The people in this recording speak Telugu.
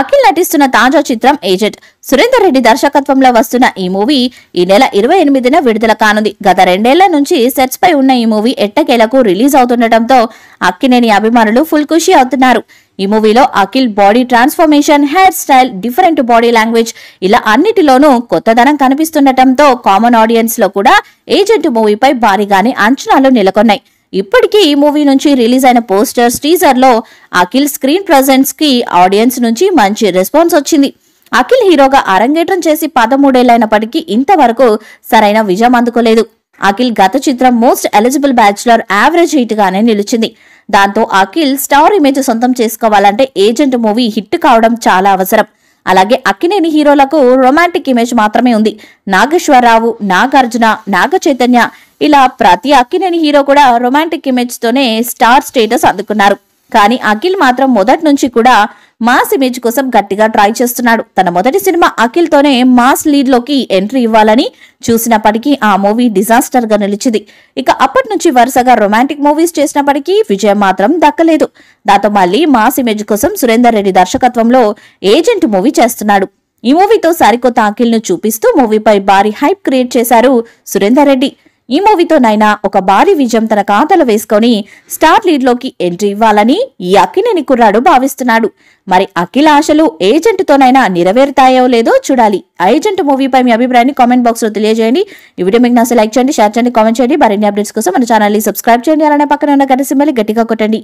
అఖిల్ నటిస్తున్న తాజా చిత్రం ఏజెంట్ సురేందర్ రెడ్డి దర్శకత్వంలో వస్తున్న ఈ మూవీ ఈ నెల ఇరవై ఎనిమిదిన విడుదల కానుంది గత రెండేళ్ల నుంచి సెట్స్ పై ఉన్న ఈ మూవీ ఎట్టకేలకు రిలీజ్ అవుతుండటంతో అక్కినేని అభిమానులు ఫుల్ ఖుషి అవుతున్నారు ఈ మూవీలో Akhil body transformation hair style different body language ఇలా అన్నిటిలోనూ కొత్తదనం కనిపిస్తుండటంతో కామన్ ఆడియన్స్ లో కూడా ఏజెంట్ మూవీపై భారీగానే అంచనాలు నెలకొన్నాయి ఇప్పటికే ఈ మూవీ నుంచి రిలీజ్ అయిన పోస్టర్స్ టీజర్లో అఖిల్ స్క్రీన్ కి ఆడియన్స్ నుంచి మంచి రెస్పాన్స్ వచ్చింది అఖిల్ హీరోగా అరంగేట్రం చేసి పదమూడేళ్లైనప్పటికీ ఇంతవరకు సరైన విజయం అందుకోలేదు అఖిల్ గత చిత్రం most eligible bachelor average hit గానే నిలిచింది దాంతో అఖిల్ స్టార్ ఇమేజ్ సొంతం చేసుకోవాలంటే ఏజెంట్ మూవీ హిట్ కావడం చాలా అవసరం అలాగే అక్కినేని హీరోలకు రొమాంటిక్ ఇమేజ్ మాత్రమే ఉంది నాగేశ్వరరావు నాగార్జున నాగ చైతన్య ఇలా ప్రతి అక్కినేని హీరో కూడా రొమాంటిక్ ఇమేజ్ తోనే స్టార్ స్టేటస్ అందుకున్నారు కానీ అఖిల్ మాత్రం మొదటి నుంచి కూడా మాస్ ఇమేజ్ కోసం గట్టిగా ట్రై చేస్తున్నాడు తన మొదటి సినిమా అఖిల్ తోనే మాస్ లీడ్ లోకి ఎంట్రీ ఇవ్వాలని చూసినప్పటికీ ఆ మూవీ డిజాస్టర్ గా నిలిచింది ఇక అప్పటి నుంచి వరుసగా రొమాంటిక్ మూవీస్ చేసినప్పటికీ విజయం మాత్రం దక్కలేదు దాంతో మళ్ళీ మాస్ ఇమేజ్ కోసం సురేందర్ రెడ్డి దర్శకత్వంలో ఏజెంట్ మూవీ చేస్తున్నాడు ఈ మూవీతో సరికొత్త అఖిల్ ను చూపిస్తూ మూవీపై భారీ హైప్ క్రియేట్ చేశారు సురేందర్ రెడ్డి ఈ మూవీతోనైనా ఒక భారీ విజయం తన ఖాతాలో వేసుకొని స్టార్ లీడ్లోకి ఎంట్రీ ఇవ్వాలని ఈ అక్కినేని కుర్రాడు భావిస్తున్నాడు మరి అఖిల ఆశలు ఏజెంట్తోనైనా నెరవేరుతాయో లేదో చూడాలి ఏజెంట్ మూవీపై మీ అభిప్రాయాన్ని కామెంట్ బాక్స్లో తెలియజేయండి ఈ వీడియో మీకు నచ్చ లైక్ చేయండి షేర్ చేయండి కామెంట్ చేయండి మరిన్ని అప్డేట్స్ కోసం మన ఛానల్ని సబ్స్క్రైబ్ చేయండి అలానే పక్కన ఉన్న కరెన్సీ మళ్ళీ గట్టిగా కొట్టండి